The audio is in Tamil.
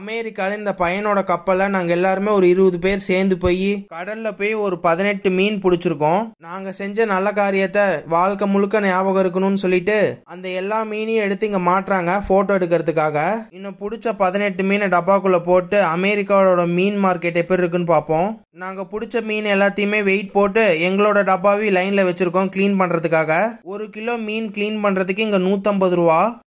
அமெரிக்காவில் இந்த பையனோட கப்பல நாங்கள் எல்லாருமே ஒரு இருபது பேர் சேர்ந்து போய் கடலில் போய் ஒரு பதினெட்டு மீன் பிடிச்சிருக்கோம் நாங்கள் செஞ்ச நல்ல காரியத்தை வாழ்க்கை முழுக்க ஞாபகம் இருக்கணும்னு சொல்லிட்டு அந்த எல்லா மீனையும் எடுத்து இங்கே மாட்டுறாங்க ஃபோட்டோ எடுக்கிறதுக்காக இன்னும் பிடிச்ச பதினெட்டு மீனை டப்பாக்குள்ளே போட்டு அமெரிக்காவோட மீன் மார்க்கெட் எப்படி இருக்குன்னு பார்ப்போம் நாங்கள் பிடிச்ச மீன் எல்லாத்தையுமே வெயிட் போட்டு எங்களோட டப்பாவையும் லைனில் வச்சுருக்கோம் க்ளீன் பண்ணுறதுக்காக ஒரு கிலோ மீன் க்ளீன் பண்ணுறதுக்கு இங்கே நூற்றம்பது ரூபா